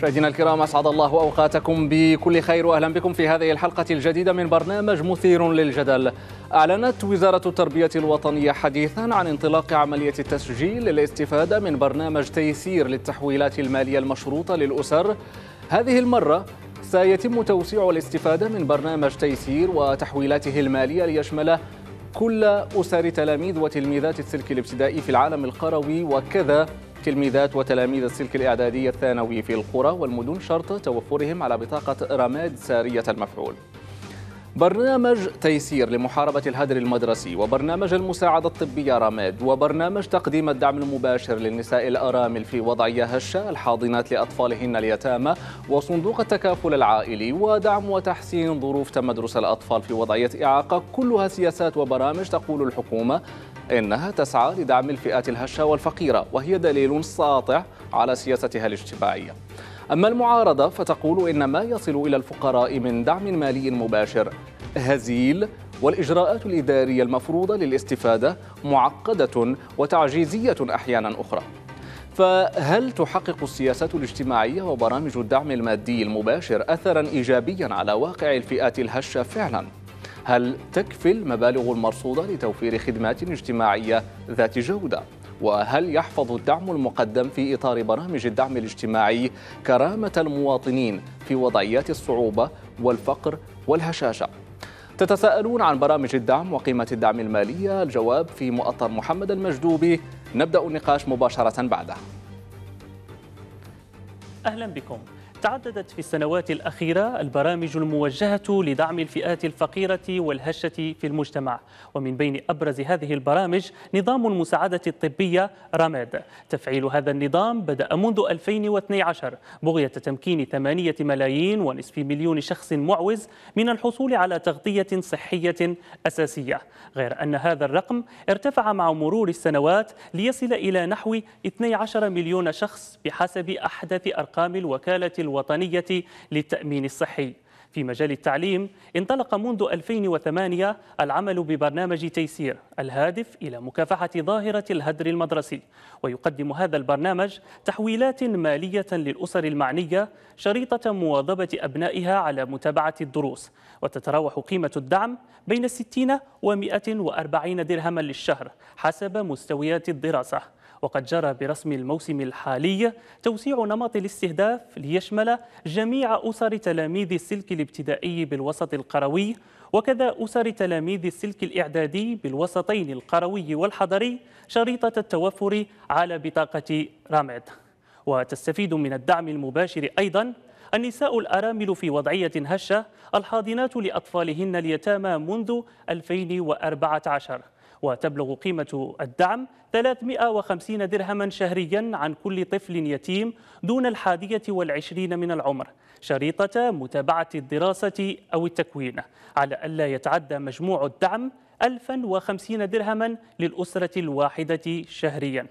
مشاهدينا الكرام اسعد الله اوقاتكم بكل خير واهلا بكم في هذه الحلقه الجديده من برنامج مثير للجدل. اعلنت وزاره التربيه الوطنيه حديثا عن انطلاق عمليه التسجيل للاستفاده من برنامج تيسير للتحويلات الماليه المشروطه للاسر. هذه المره سيتم توسيع الاستفاده من برنامج تيسير وتحويلاته الماليه ليشمل كل اسر تلاميذ وتلميذات السلك الابتدائي في العالم القروي وكذا تلميذات وتلاميذ السلك الإعدادي الثانوي في القرى والمدن شرط توفرهم على بطاقة رماد سارية المفعول برنامج تيسير لمحاربة الهدر المدرسي وبرنامج المساعدة الطبية رماد وبرنامج تقديم الدعم المباشر للنساء الأرامل في وضعية هشة الحاضنات لأطفالهن اليتامى وصندوق التكافل العائلي ودعم وتحسين ظروف تمدرس الأطفال في وضعية إعاقة كلها سياسات وبرامج تقول الحكومة إنها تسعى لدعم الفئات الهشة والفقيرة وهي دليل ساطع على سياستها الاجتماعية أما المعارضة فتقول إن ما يصل إلى الفقراء من دعم مالي مباشر هزيل والإجراءات الإدارية المفروضة للاستفادة معقدة وتعجيزية أحيانا أخرى فهل تحقق السياسات الاجتماعية وبرامج الدعم المادي المباشر أثرا إيجابيا على واقع الفئات الهشة فعلا؟ هل تكفي المبالغ المرصودة لتوفير خدمات اجتماعية ذات جودة؟ وهل يحفظ الدعم المقدم في إطار برامج الدعم الاجتماعي كرامة المواطنين في وضعيات الصعوبة والفقر والهشاشة؟ تتساءلون عن برامج الدعم وقيمة الدعم المالية الجواب في مؤطر محمد المجدوبي نبدأ النقاش مباشرة بعده أهلا بكم تعددت في السنوات الأخيرة البرامج الموجهة لدعم الفئات الفقيرة والهشة في المجتمع ومن بين أبرز هذه البرامج نظام المساعدة الطبية راماد تفعيل هذا النظام بدأ منذ 2012 بغية تمكين ثمانية ملايين ونصف مليون شخص معوز من الحصول على تغطية صحية أساسية غير أن هذا الرقم ارتفع مع مرور السنوات ليصل إلى نحو 12 مليون شخص بحسب أحدث أرقام الوكالة الوطنية للتأمين الصحي في مجال التعليم انطلق منذ 2008 العمل ببرنامج تيسير الهادف إلى مكافحة ظاهرة الهدر المدرسي ويقدم هذا البرنامج تحويلات مالية للأسر المعنية شريطة مواظبة أبنائها على متابعة الدروس وتتراوح قيمة الدعم بين 60 و 140 درهما للشهر حسب مستويات الدراسة وقد جرى برسم الموسم الحالي توسيع نمط الاستهداف ليشمل جميع أسر تلاميذ السلك الابتدائي بالوسط القروي وكذا أسر تلاميذ السلك الإعدادي بالوسطين القروي والحضري شريطة التوفر على بطاقة رامد وتستفيد من الدعم المباشر أيضا النساء الأرامل في وضعية هشة الحاضنات لأطفالهن اليتامى منذ 2014 وتبلغ قيمة الدعم 350 درهما شهريا عن كل طفل يتيم دون الحادية والعشرين من العمر شريطة متابعة الدراسة أو التكوين على ألا يتعدى مجموع الدعم 1050 درهما للأسرة الواحدة شهرياً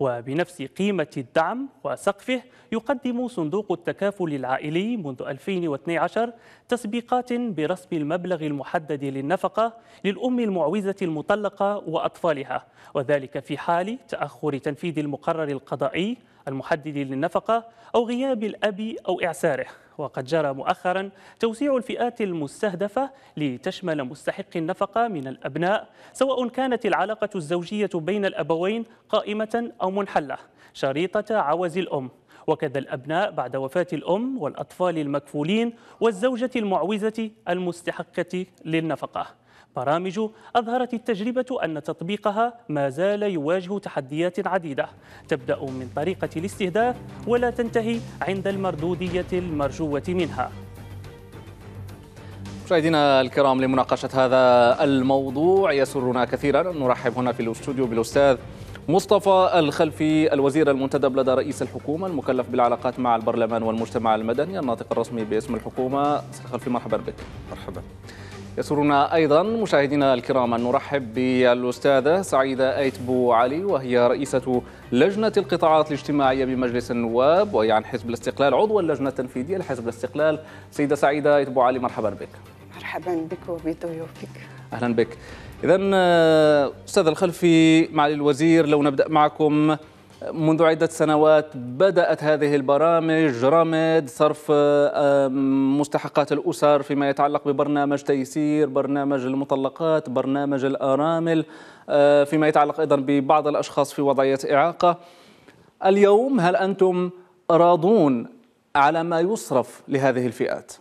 وبنفس قيمة الدعم وسقفه يقدم صندوق التكافل العائلي منذ 2012 تسبيقات برسم المبلغ المحدد للنفقة للأم المعوزة المطلقة وأطفالها وذلك في حال تأخر تنفيذ المقرر القضائي المحدد للنفقة أو غياب الأب أو إعساره وقد جرى مؤخرا توسيع الفئات المستهدفة لتشمل مستحق النفقة من الأبناء سواء كانت العلاقة الزوجية بين الأبوين قائمة أو منحلة شريطة عوز الأم وكذا الأبناء بعد وفاة الأم والأطفال المكفولين والزوجة المعوزة المستحقة للنفقة برامج أظهرت التجربة أن تطبيقها ما زال يواجه تحديات عديدة تبدأ من طريقة الاستهداف ولا تنتهي عند المردودية المرجوة منها مشاهدينا الكرام لمناقشة هذا الموضوع يسرنا كثيرا أن نرحب هنا في الاستوديو بالأستاذ مصطفى الخلفي الوزير المنتدب لدى رئيس الحكومة المكلف بالعلاقات مع البرلمان والمجتمع المدني الناطق الرسمي باسم الحكومة أستاذ الخلفي مرحبا بك مرحبا يسرنا أيضا مشاهدينا الكرام أن نرحب بالأستاذة سعيدة أيتبو علي وهي رئيسة لجنة القطاعات الاجتماعية بمجلس النواب وهي عن حزب الاستقلال عضو اللجنة التنفيذية لحزب الاستقلال سيدة سعيدة أيتبو علي مرحبا بك مرحبا بك وبضيوفك أهلا بك إذا آه، أستاذ الخلفي معالي الوزير لو نبدأ معكم منذ عدة سنوات بدأت هذه البرامج رمد صرف آه، مستحقات الأسر فيما يتعلق ببرنامج تيسير برنامج المطلقات برنامج الآرامل آه، فيما يتعلق أيضا ببعض الأشخاص في وضعية إعاقة اليوم هل أنتم راضون على ما يصرف لهذه الفئات؟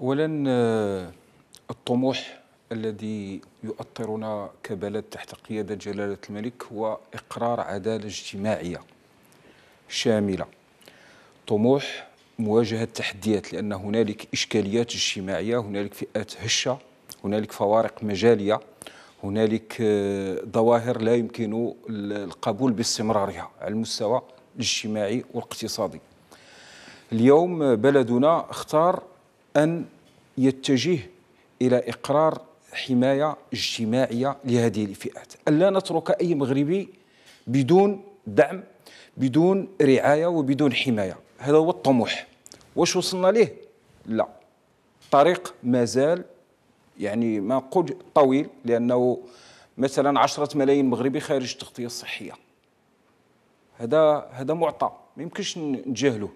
أولا آه، الطموح الذي يؤطرنا كبلد تحت قيادة جلالة الملك هو إقرار عدالة اجتماعية شاملة طموح مواجهة التحديات لأن هنالك إشكاليات اجتماعية هنالك فئات هشة هنالك فوارق مجالية هنالك آه، ظواهر لا يمكن القبول باستمرارها على المستوى الاجتماعي والاقتصادي اليوم بلدنا اختار أن يتجه إلى إقرار حماية اجتماعية لهذه الفئات ألا نترك أي مغربي بدون دعم بدون رعاية وبدون حماية هذا هو الطموح واش وصلنا ليه لا الطريق مازال يعني ما نقول طويل لأنه مثلا عشرة ملايين مغربي خارج التغطية الصحية هذا هذا معطى ما يمكنش نتجاهله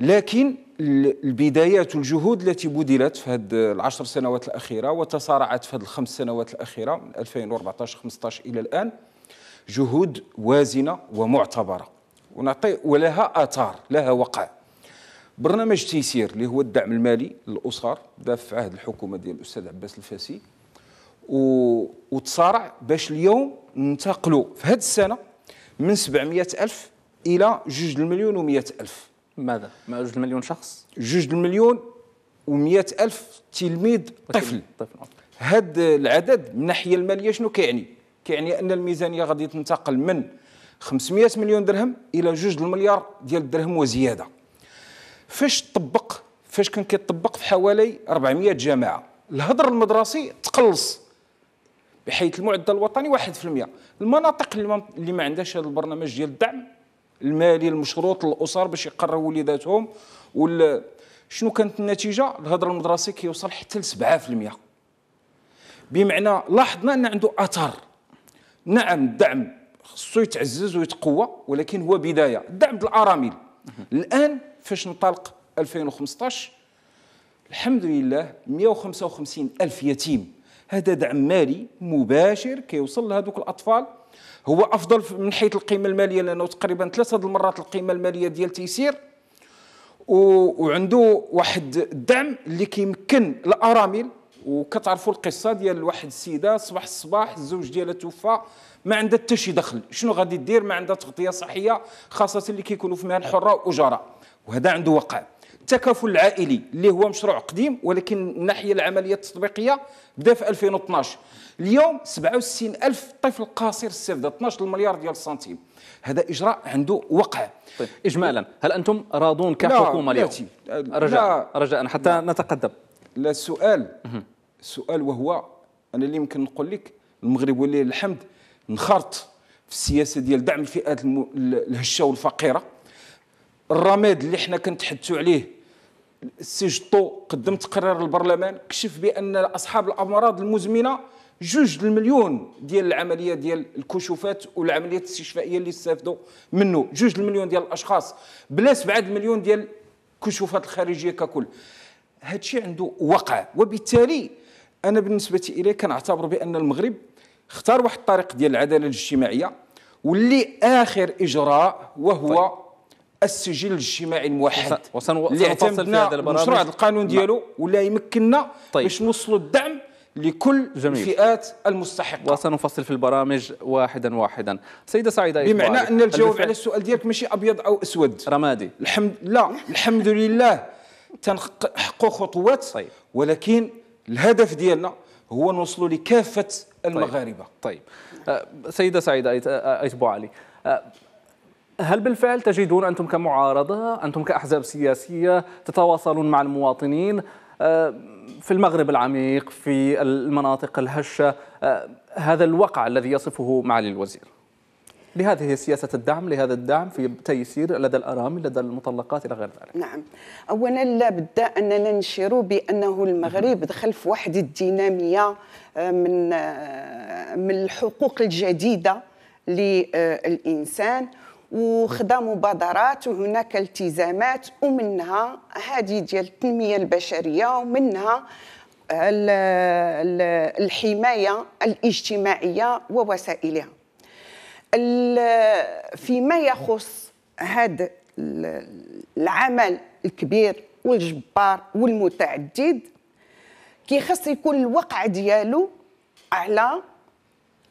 لكن البدايات والجهود التي بذلت في هذه العشر سنوات الأخيرة وتصارعت في هذه الخمس سنوات الأخيرة من 2014-15 إلى الآن جهود وازنة ومعتبرة ونعطي ولها آثار لها وقع برنامج تيسير اللي هو الدعم المالي للأسر دافع في عهد الحكومة ديال الأستاذ عباس الفاسي و... وتصارع باش اليوم ننتقلوا في هذه السنة من 700 ألف إلى 2 مليون و 100 ألف ماذا؟ ما جوج المليون شخص؟ جوج المليون و100 ألف تلميذ طفل طفل هذا العدد من الناحيه الماليه شنو كيعني؟ كيعني ان الميزانيه غادي تنتقل من 500 مليون درهم الى جوج المليار ديال الدرهم وزياده فاش طبق فاش كان كيطبق في حوالي 400 جامعه الهدر المدرسي تقلص بحيث المعدل الوطني 1% المناطق اللي ما, اللي ما عندهاش هذا البرنامج ديال الدعم المالي المشروط للاسر باش يقروا وليداتهم وال شنو كانت النتيجه الهدر المدرسي كيوصل حتى ل 7% بمعنى لاحظنا ان عنده اثر نعم الدعم خصو يتعزز ويتقوى ولكن هو بدايه الدعم الارامل الان فاش نطلق 2015 الحمد لله 155 الف يتيم هذا دعم مالي مباشر كيوصل لهذوك الاطفال هو افضل من حيث القيمه الماليه لانه تقريبا ثلاثه المرات القيمه الماليه ديال تيسير وعنده واحد الدعم اللي كيمكن الارامل وكتعرفوا القصه ديال واحد السيده صباح الصباح الزوج ديالها توفى ما عندها حتى شي دخل شنو غادي دير ما عندها تغطيه صحيه خاصه اللي كيكونوا في مهن حره واجراء وهذا عنده وقع التكافل العائلي اللي هو مشروع قديم ولكن الناحيه العمليه التطبيقيه بدا في 2012 اليوم 67 ألف طفل قاصر السرده 12 مليار ديال السنتيم هذا اجراء عنده وقع طيب اجمالا هل انتم راضون كحكومه اليوم رجاء رجاء حتى لا نتقدم لا سؤال سؤال وهو انا اللي يمكن نقول لك المغرب ولله الحمد انخرط في السياسه ديال دعم الفئات الهشه والفقيره الرماد اللي حنا كنتحدثوا عليه السي جطو قدم تقرير البرلمان كشف بان اصحاب الامراض المزمنه جوج المليون ديال العمليه ديال الكشوفات والعمليات الاستشفائيه اللي استافدوا منه جوج المليون ديال الاشخاص بلا 7 المليون ديال الكشوفات الخارجيه ككل هادشي عنده وقع وبالتالي انا بالنسبه الي كنعتبر بان المغرب اختار واحد الطريق ديال العداله الاجتماعيه واللي اخر اجراء وهو طيب. السجل الاجتماعي الموحد اللي اعتمدنا في هذا مشروع القانون ديالو ولا يمكننا طيب. باش نوصلوا الدعم لكل جميل. الفئات المستحقه وسنفصل في البرامج واحدا واحدا سيده سعيده بمعنى ان الجواب على السؤال ديالك ماشي ابيض او اسود رمادي الحمد لا الحمد لله تنحققوا خطوات طيب. ولكن الهدف ديالنا هو نوصلوا لكافه طيب. المغاربه طيب, طيب. سيده سعيده ايت أه، بو علي أه، هل بالفعل تجدون أنتم كمعارضة أنتم كأحزاب سياسية تتواصلون مع المواطنين آه، في المغرب العميق في المناطق الهشة آه، هذا الوقع الذي يصفه معالي الوزير لهذه سياسة الدعم لهذا الدعم في تيسير لدى الأرامل لدى المطلقات إلى غير ذلك نعم أولا لا بد أننا ننشر بأنه المغرب دخل في واحد الدينامية آه، من من الحقوق الجديدة للإنسان وخدا مبادرات وهناك التزامات ومنها هذه ديال التنميه البشريه ومنها الحمايه الاجتماعيه ووسائلها فيما يخص هذا العمل الكبير والجبار والمتعدد كيخص يكون الوقع ديالو على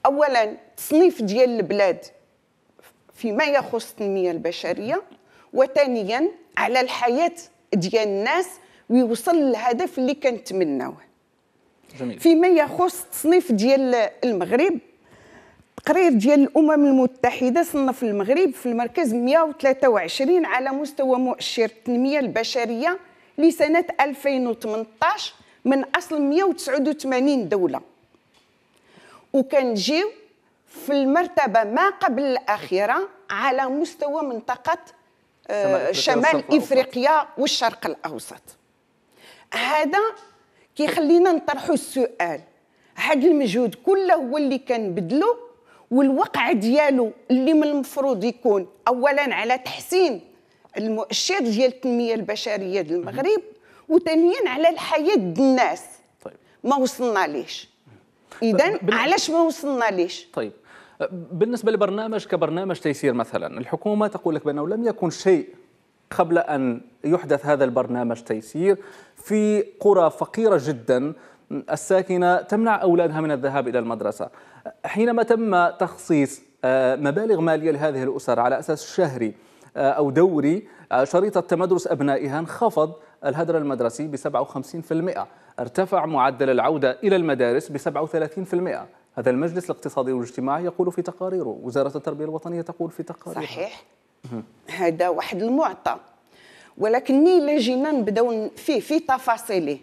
اولا تصنيف ديال البلاد فيما يخص التنميه البشريه وثانيا على الحياه ديال الناس ويوصل للهدف اللي كنتمناوه جميل. فيما يخص التصنيف ديال المغرب تقرير ديال الامم المتحده صنف المغرب في المركز 123 على مستوى مؤشر التنميه البشريه لسنه 2018 من اصل 189 دوله وكنجيو في المرتبة ما قبل الأخيرة على مستوى منطقة آه، شمال إفريقيا والشرق الأوسط هذا كيخلينا نطرحوا السؤال هذا المجهود كله هو اللي كان بدله والوقع ديالو اللي من المفروض يكون اولا على تحسين المؤشر ديال التنميه البشريه للمغرب وثانيا على الحياه الناس طيب. ما وصلنا ليش طيب، اذا علاش ما وصلنا ليش طيب بالنسبة لبرنامج كبرنامج تيسير مثلا الحكومة تقول لك بأنه لم يكن شيء قبل أن يحدث هذا البرنامج تيسير في قرى فقيرة جدا الساكنة تمنع أولادها من الذهاب إلى المدرسة حينما تم تخصيص آه، مبالغ مالية لهذه الأسر على أساس شهري آه، أو دوري آه، شريطة تمدرس أبنائها انخفض الهدر المدرسي ب 57% ارتفع معدل العودة إلى المدارس ب 37% هذا المجلس الاقتصادي والاجتماعي يقول في تقاريره وزارة التربية الوطنية تقول في تقاريرها صحيح هذا واحد المعطى ولكن الا جينا نبداو فيه في تفاصيله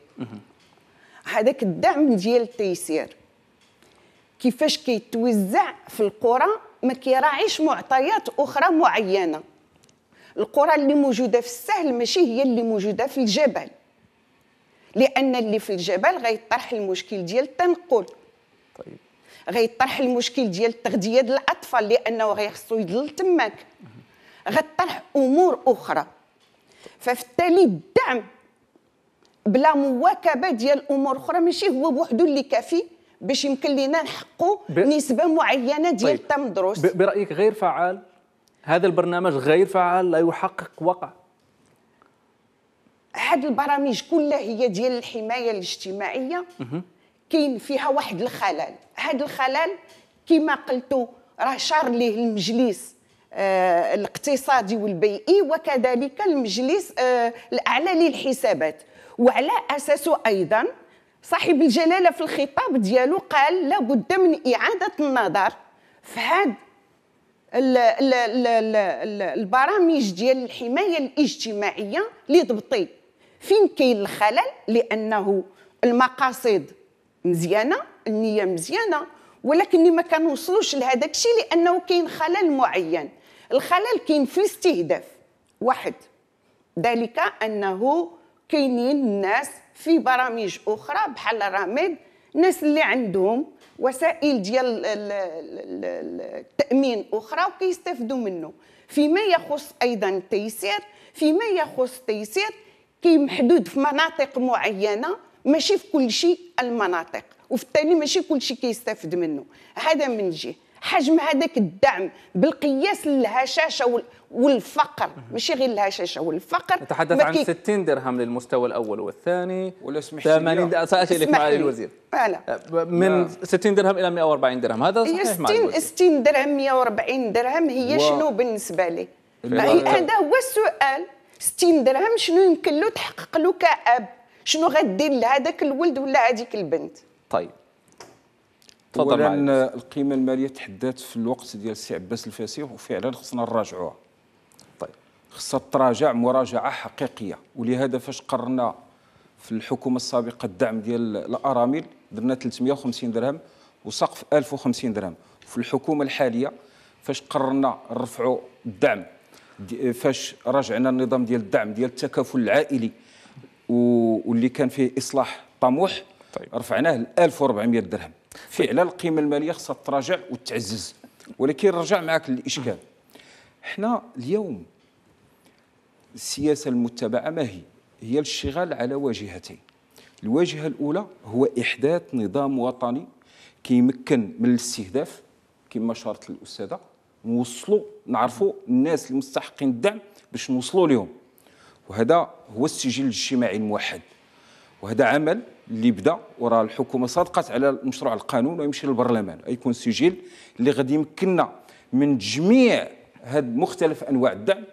هذاك الدعم ديال التيسير كيفاش كيتوزع في القرى ما كيراعيش معطيات اخرى معينه القرى اللي موجوده في السهل ماشي هي اللي موجوده في الجبل لان اللي في الجبل غيطرح المشكل ديال التنقل غيطرح المشكل ديال التغذيه ديال الاطفال لانه غيخصو يدل تماك غطرح امور اخرى فبالتالي الدعم بلا مواكبه ديال امور اخرى ماشي هو بوحدو اللي كافي باش يمكن لينا نحقوا ب... نسبه معينه ديال طيب. التمدرس ب... برايك غير فعال هذا البرنامج غير فعال لا يحقق وقع هاد البرامج كلها هي ديال الحمايه الاجتماعيه كاين فيها واحد الخلل هذا الخلل كما قلت راه شار ليه المجلس آه الاقتصادي والبيئي وكذلك المجلس آه الاعلى للحسابات وعلى اساسه ايضا صاحب الجلاله في الخطاب ديالو قال لابد من اعاده النظر في هذا البرامج ديال الحمايه الاجتماعيه لضبطي فين كاين الخلل لانه المقاصد مزيانه النيه مزيانه ولكن ما كنوصلوش لهذاك الشيء لانه كاين خلل معين الخلل كاين في الاستهداف واحد ذلك انه كاينين الناس في برامج اخرى بحال راميد الناس اللي عندهم وسائل ديال التامين اخرى وكيستافدوا منه فيما يخص ايضا التيسير فيما يخص التيسير كي محدود في مناطق معينه ماشي في كل شيء المناطق وفي الثاني ماشي كل شيء كيستافد منه هذا من جهه حجم هذاك الدعم بالقياس للهشاشه والفقر ماشي غير الهشاشه والفقر نتحدث عن 60 درهم للمستوى الاول والثاني ولا سمحتي 80 ساتي لك معالي الوزير آه، لا. آه، من لا. 60 درهم الى 140 درهم هذا صحيح 60 60 درهم 140 درهم هي و... شنو بالنسبه لي هذا هو السؤال 60 درهم شنو يمكن له تحقق له كاب شنو غدير لهذاك الولد ولا هذيك البنت طيب تفضل اولا القيمه الماليه تحدات في الوقت ديال السي عباس الفاسيح وفعلا خصنا نراجعوها طيب خصها تراجع مراجعه حقيقيه ولهذا فاش قررنا في الحكومه السابقه الدعم ديال الارامل درنا 350 درهم وسقف 1050 درهم في الحكومه الحاليه فاش قررنا نرفعوا الدعم فاش راجعنا النظام ديال الدعم ديال التكافل العائلي واللي كان فيه اصلاح طموح طيب. رفعناه ل 1400 درهم فعلا القيمه الماليه خصها تراجع وتعزز ولكن رجع معك للاشكال احنا اليوم السياسه المتبعه ما هي هي الاشتغال على واجهتين الواجهه الاولى هو احداث نظام وطني كيمكن من الاستهداف كما شارت الاستاذه نوصلوا نعرفوا الناس المستحقين الدعم باش نوصلوا لهم وهذا هو السجل الاجتماعي الموحد وهذا عمل اللي بدا وراه الحكومه صادقت على مشروع القانون ويمشي للبرلمان يكون سجل اللي غادي يمكننا من جميع هاد مختلف انواع الدعم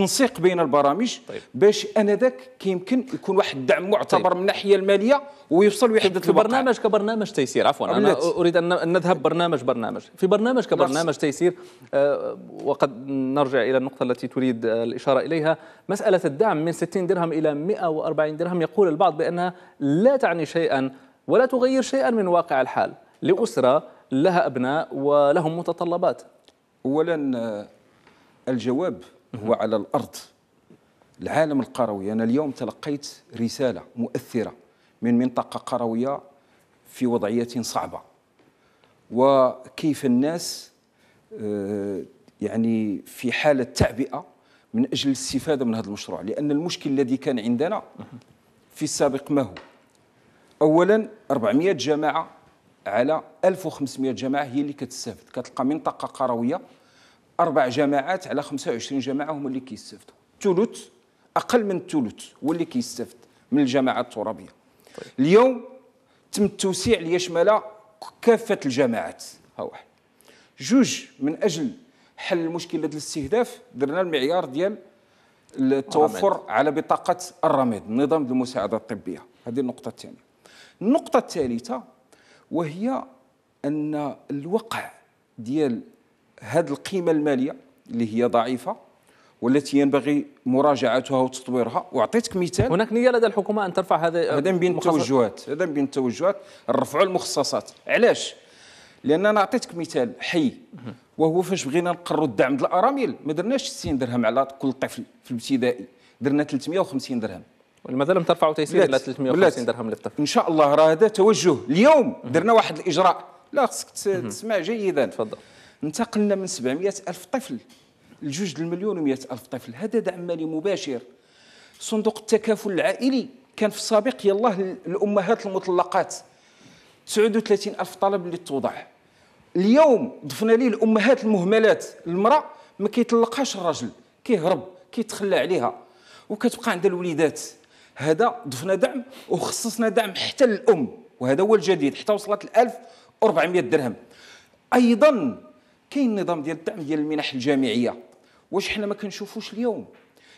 التنسيق بين البرامج طيب. باش انذاك كيمكن يكون واحد الدعم معتبر طيب. من الناحيه الماليه ويوصل ويحدد البرنامج كبرنامج تيسير عفوا انا اريد ان نذهب برنامج برنامج في برنامج كبرنامج تيسير آه، وقد نرجع الى النقطه التي تريد آه، الاشاره اليها مساله الدعم من 60 درهم الى 140 درهم يقول البعض بانها لا تعني شيئا ولا تغير شيئا من واقع الحال لاسره لها ابناء ولهم متطلبات اولا آه، الجواب هو نعم. على الأرض العالم القروي أنا اليوم تلقيت رسالة مؤثرة من منطقة قروية في وضعية صعبة وكيف الناس آه، يعني في حالة تعبئة من أجل الاستفادة من هذا المشروع لأن المشكل الذي كان عندنا في السابق ما هو أولا 400 جماعة على 1500 جماعة هي اللي كتستافد كتلقى منطقة قروية اربع جماعات على 25 جماعه هما اللي كيستافدوا ثلث اقل من الثلث هو اللي كيستافد من الجماعات الترابيه طيب. اليوم تم التوسيع ليشمل كافه الجماعات ها واحد جوج من اجل حل مشكله الاستهداف درنا المعيار ديال التوفر على بطاقه الرميد نظام المساعده الطبيه هذه النقطه الثانيه النقطه الثالثه وهي ان الوقع ديال هذه القيمه الماليه اللي هي ضعيفه والتي ينبغي مراجعتها وتطويرها واعطيتك مثال هناك نيه لدى الحكومه ان ترفع هذا هذا من بين التوجهات هذا من بين التوجهات رفعوا المخصصات علاش لان انا اعطيتك مثال حي وهو فاش بغينا نقروا الدعم ديال الأراميل ما درناش 60 درهم على كل طفل في الابتدائي درنا 350 درهم ولماذا لم ترفعوا تيسير الى 350 درهم للطفل ان شاء الله راه هذا توجه اليوم درنا واحد الاجراء لا خصك تسمع جيدا تفضل انتقلنا من 700 ألف طفل لجوج المليون و ألف طفل هذا دعم مالي مباشر صندوق التكافل العائلي كان في السابق يلاه الأمهات المطلقات 39 ألف طلب اللي توضع اليوم ضفنا ليه الأمهات المهملات المرأة ما كيطلقهاش الراجل كيهرب كيتخلى عليها وكتبقى عند الوليدات هذا ضفنا دعم وخصصنا دعم حتى للأم وهذا هو الجديد حتى وصلت ل 1400 درهم ايضا كاين نظام ديال الدعم ديال المنح الجامعيه واش حنا ما كنشوفوش اليوم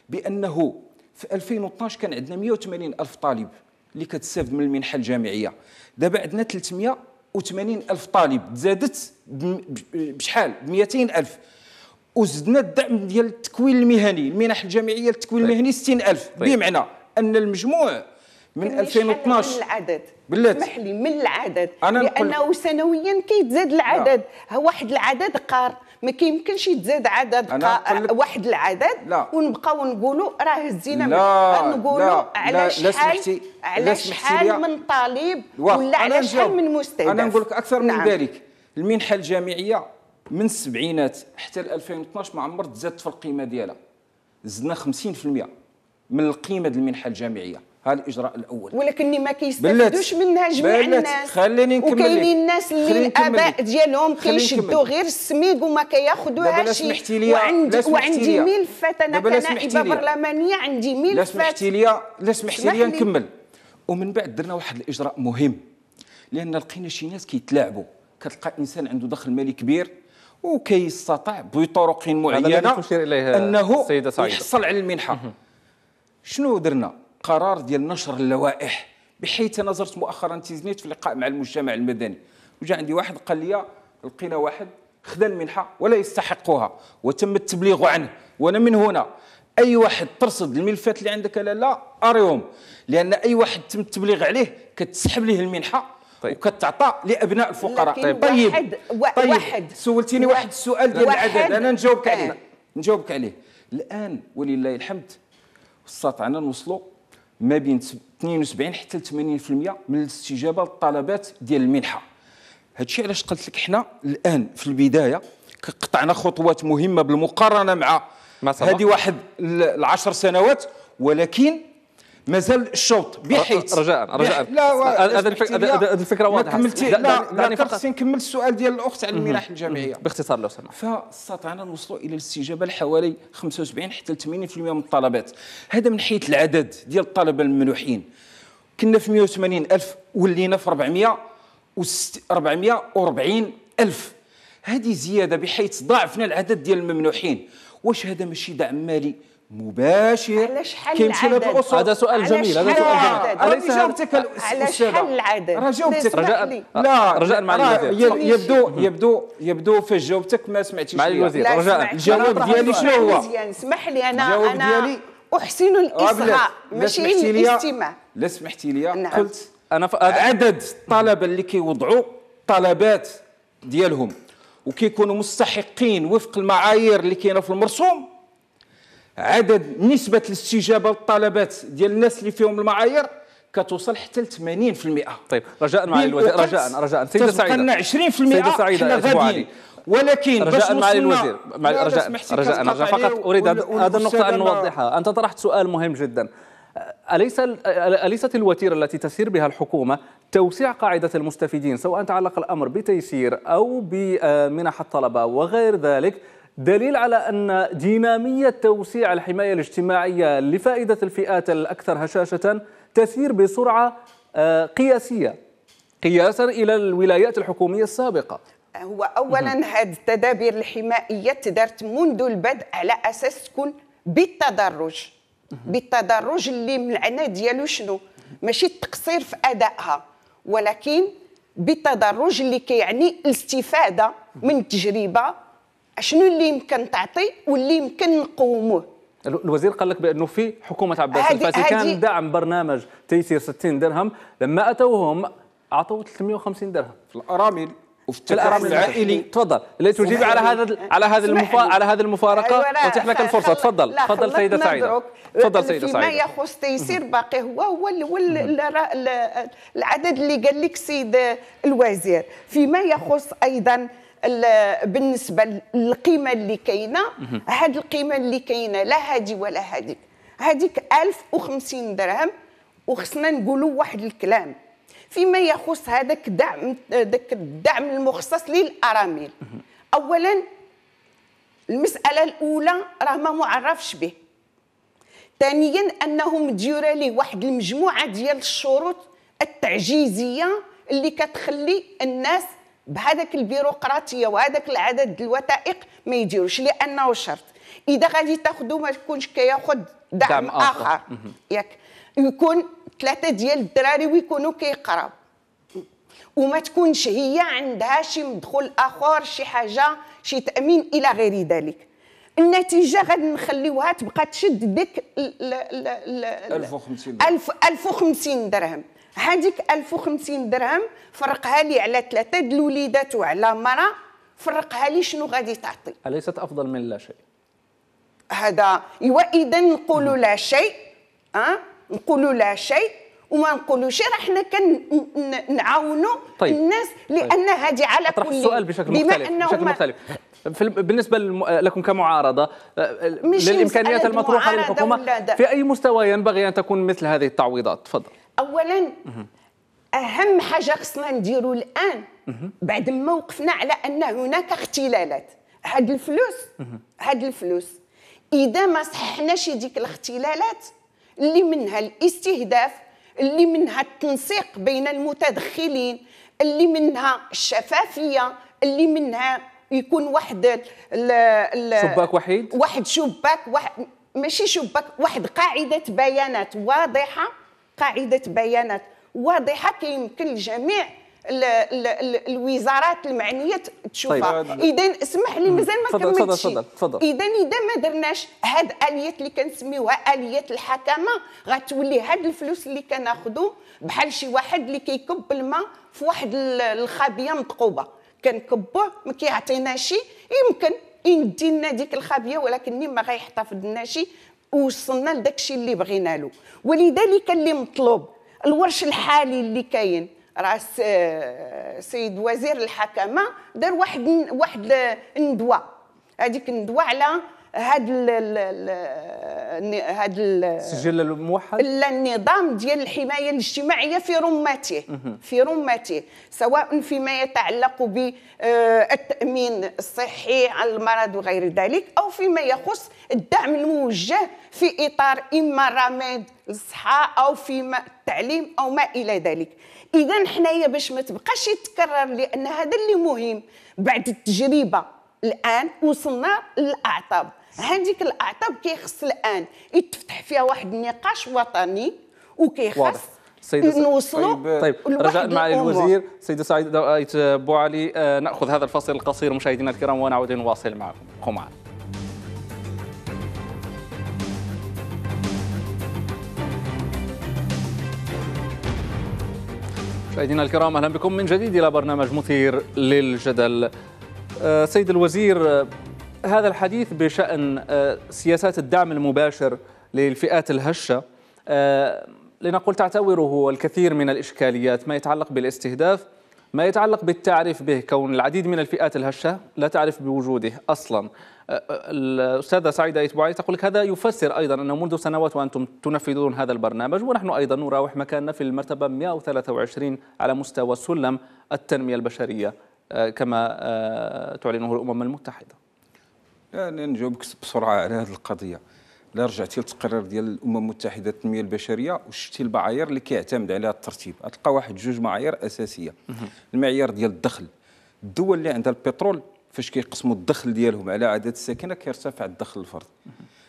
بانه في 2012 كان عندنا 180 الف طالب اللي كتستافد من المنحه الجامعيه دابا عندنا 380 الف طالب تزادت بشحال ب 200 الف وزدنا الدعم ديال التكوين المهني المنح الجامعيه للتكوين طيب. المهني 60000 طيب. بمعنى ان المجموع من 2012 من العدد بلات اسمح لي من العدد أنا لانه سنويا كيتزاد العدد ها واحد العدد قار ما كيمكنش يتزاد عدد قا... واحد العدد لا. ونبقاو نقولوا راه هزينا لا نقولوا على شحال على شحال من طالب ولا على شحال من مستهدف انا نقول لك اكثر من نعم. ذلك المنحه الجامعيه من السبعينات حتى 2012 ما عمر تزادت في القيمه ديالها زدنا 50% من القيمه ديال المنحه الجامعيه ها الاجراء الاول ولكن ما كيستافدوش منها جميع الناس خليني نكمل وكاينين الناس اللي الاباء ديالهم كيشدوا غير السميد وما كياخذوهاش وعندي وعندي ملفات انا كنائبه برلمانيه عندي ملفات لا سمحتي لي لا سمحتي لي نكمل ومن بعد درنا واحد الاجراء مهم لان لقينا شي ناس كيتلاعبوا كتلقى انسان عنده دخل مالي كبير وكيستطع بطرق معينه انه سعيدة. يحصل على المنحه شنو درنا قرار ديال نشر اللوائح بحيث انا زرت مؤخرا تيزنيت في لقاء مع المجتمع المدني وجا عندي واحد قال لي لقينا واحد خذا المنحه ولا يستحقها وتم التبليغ عنه وانا من هنا اي واحد ترصد الملفات اللي عندك لا لا اريهم لان اي واحد تم التبليغ عليه كتسحب ليه المنحه طيب. وكتعطى لابناء الفقراء طيب طيب واحد طيب. واحد سولتيني واحد السؤال ديال العدد انا نجاوبك آه. عليه نجاوبك عليه الان ولله الحمد استطعنا نوصلوا ما بين 72 حتى 80% من الاستجابه للطلبات ديال المنحه هادشي علاش قلت لك حنا الان في البدايه قطعنا خطوات مهمه بالمقارنه مع هذه واحد العشر سنوات ولكن مازال الشوط بحيث رجاء رجاء لا هذه الفكره واضحه ما كملتي لا لا, لا خصني نكمل السؤال ديال الاخت على المنح الجامعيه باختصار لو سمحت فاستطعنا نوصلوا الى الاستجابه لحوالي 75 حتى 80% من الطلبات هذا من حيث العدد ديال الطلبه المنوحين كنا في 180 الف ولينا في 400 و 440 الف هذه زياده بحيث ضاعفنا العدد ديال الممنوحين واش هذا ماشي دعم مالي مباشر كيمشي لهاد الاسر هذا سؤال جميل هذا سؤال جميل اليس جاوبتك على شحال العدد راه جاوبتك رجاء لا رجاء مع الوزير يبدو يبدو يبدو فاش جاوبتك ما سمعتيش مع الوزير رجاء الجواب ديالي شنو هو اسمح لي انا انا احسن الاصغاء ماشي الاستماع لا سمحتي لي نعم. قلت انا عدد الطلبه اللي كيوضعوا طلبات ديالهم وكيكونوا مستحقين وفق المعايير اللي كاينه في المرسوم عدد نسبه الاستجابه للطلبات ديال الناس اللي فيهم المعايير كتوصل حتى ل 80% طيب رجاء معالي الوزير رجاء رجاء سيده سعيده لنا 20% سيده سعيده غاديين ولكن رجاء معالي الوزير معالي رجاء رجاء رجاء فقط اريد هذه النقطه ان نوضحها انت طرحت سؤال مهم جدا أليس أليست الوتيرة التي تسير بها الحكومة توسيع قاعدة المستفيدين سواء تعلق الأمر بتيسير أو بمنح الطلبة وغير ذلك دليل على أن دينامية توسيع الحماية الاجتماعية لفائدة الفئات الأكثر هشاشة تسير بسرعة آه، قياسية قياسا إلى الولايات الحكومية السابقة هو أولا هذه التدابير الحمائية تدارت منذ البدء على أساس تكون بالتدرج بالتدرج اللي من العناية ديالو شنو ماشي التقصير في أدائها ولكن بالتدرج اللي كيعني الاستفادة من التجربة شنو اللي يمكن تعطي واللي يمكن نقوموه الوزير قال لك بانه في حكومه عباس الفاتيكان دعم برنامج تيسير 60 درهم لما اتوهم اعطوا 350 درهم في الارامل وفي الارامل العائلي تفضل لا تجيب على هذا على هذا المفا... على هذه المفارقه أيوة لك الفرصه تفضل تفضل سيده سعيده تفضل سيده سعيده فيما يخص تيسير باقي هو هو الاول العدد اللي قال لك السيد الوزير فيما يخص ايضا بالنسبه للقيمه اللي كاينه هاد القيمه اللي كاينه لا هادي ولا هاديك هذيك 1050 درهم وخصنا نقولوا واحد الكلام فيما يخص هذاك الدعم داك الدعم المخصص للارامل اولا المساله الاولى راه ما معرفش به ثانيا انه مديوره ليه واحد المجموعه ديال الشروط التعجيزيه اللي كتخلي الناس بهذاك البيروقراطيه وهذاك العدد الوثائق ما يديروش لانه شرط اذا غادي تاخذوا ما تكونش كياخذ دعم, دعم اخر, آخر. ياك يكون ثلاثه ديال الدراري ويكونوا كيقراو وما تكونش هي عندها شي مدخول اخر شي حاجه شي تامين الى غير ذلك النتيجه غادي نخليوها تبقى تشد ديك 1050 درهم 1050 درهم هذيك 1050 درهم فرقها لي على ثلاثه د الوليدات وعلى مرة فرقها لي شنو غادي تعطي اليست افضل من لا شيء هذا ايوا اذا نقولوا لا شيء ها أه؟ نقولوا لا شيء وما نقولوش راه حنا كنعاونوا طيب. الناس طيب. لان طيب. هذه على كل السؤال بشكل مختلف بشكل مختلف بالنسبه لكم كمعارضه للامكانيات المطروحه للحكومه في اي مستوى ينبغي ان تكون مثل هذه التعويضات تفضل اولا اهم حاجه خصنا نديرو الان بعد ما وقفنا على ان هناك اختلالات هاد الفلوس هاد الفلوس اذا ما صححناش ديك الاختلالات اللي منها الاستهداف اللي منها التنسيق بين المتدخلين اللي منها الشفافيه اللي منها يكون واحد شباك وحيد واحد شباك واحد ماشي شباك واحد قاعده بيانات واضحه قاعده بيانات واضحه كيمكن لجميع الوزارات المعنيه تشوفها طيب. اذا اسمح لي مازال ما كملتش اذا اذا ما درناش هاد اليه اللي كنسميوها اليات الحكمه غتولي هاد الفلوس اللي كناخذو بحال شي واحد اللي كيكب الماء في واحد الخابيه مثقوبه كنكبوه ما كيعطيناش يمكن يندي لنا ديك الخابيه ولكن ما غيحتفظ لناش ووصلنا لداكشي اللي بغينا له ولذلك اللي مطلوب الورش الحالي اللي كاين راه السيد وزير الحكمه دار واحد واحد الندوه هذيك الندوه على هاد الـ هاد الـ السجل الموحد لا النظام ديال الحمايه الاجتماعيه في رمته في رمته سواء فيما يتعلق بالتامين الصحي على المرض وغير ذلك او فيما يخص الدعم الموجه في اطار اما الرماد الصحه او فيما التعليم او ما الى ذلك اذا حنايا باش ما تبقاش يتكرر لان هذا اللي مهم بعد التجربه الان وصلنا للاعطاب هذيك الاعطاب كيخص الان يتفتح فيها واحد النقاش وطني وكيخص سيدة نوصلوا طيب, طيب. رجاء معالي الوزير سيد سعيد آه، بوعلي آه، ناخذ هذا الفاصل القصير مشاهدينا الكرام ونعود نواصل معكم قم معنا مشاهدينا الكرام اهلا بكم من جديد الى برنامج مثير للجدل آه، سيد الوزير هذا الحديث بشأن آه، سياسات الدعم المباشر للفئات الهشة آه، لنقول تعتبره الكثير من الإشكاليات ما يتعلق بالاستهداف ما يتعلق بالتعريف به كون العديد من الفئات الهشة لا تعرف بوجوده أصلا آه، الأستاذة سعيدة إتبعي تقول لك هذا يفسر أيضا أنه منذ سنوات وأنتم تنفذون هذا البرنامج ونحن أيضا نراوح مكاننا في المرتبة 123 على مستوى سلم التنمية البشرية كما تعلنه الأمم المتحدة لا انا نجاوبك بسرعه على هذه القضيه لا رجعتي للتقرير ديال الامم المتحده للتنميه البشريه وشتي المعايير اللي كيعتمد عليها الترتيب غتلقى واحد جوج معايير اساسيه المعيار ديال الدخل الدول اللي عندها البترول فاش كيقسموا الدخل ديالهم على عدد الساكنه كيرتفع الدخل الفرد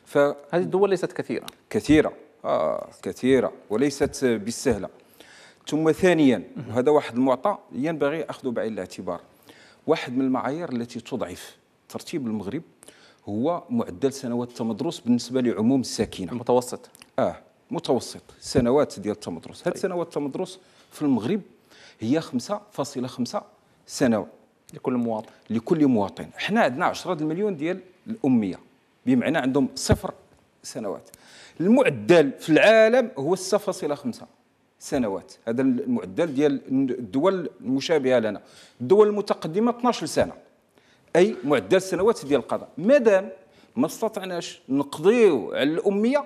ف هذه الدول ليست كثيره كثيره اه كثيره وليست بالسهله ثم ثانيا وهذا واحد المعطى ينبغي اخذه بعين الاعتبار واحد من المعايير التي تضعف ترتيب المغرب هو معدل سنوات التمدرس بالنسبه لعموم الساكنه المتوسط اه متوسط سنوات ديال التمدرس هذه طيب. سنوات التمدرس في المغرب هي 5.5 سنوات لكل مواطن لكل مواطن حنا عندنا 10 مليون ديال الاميه بمعنى عندهم صفر سنوات المعدل في العالم هو 6.5 سنوات هذا المعدل ديال الدول المشابهه لنا الدول المتقدمه 12 سنه اي معدل سنوات ديال القضاء مادام ما استطعناش نقضيو على الاميه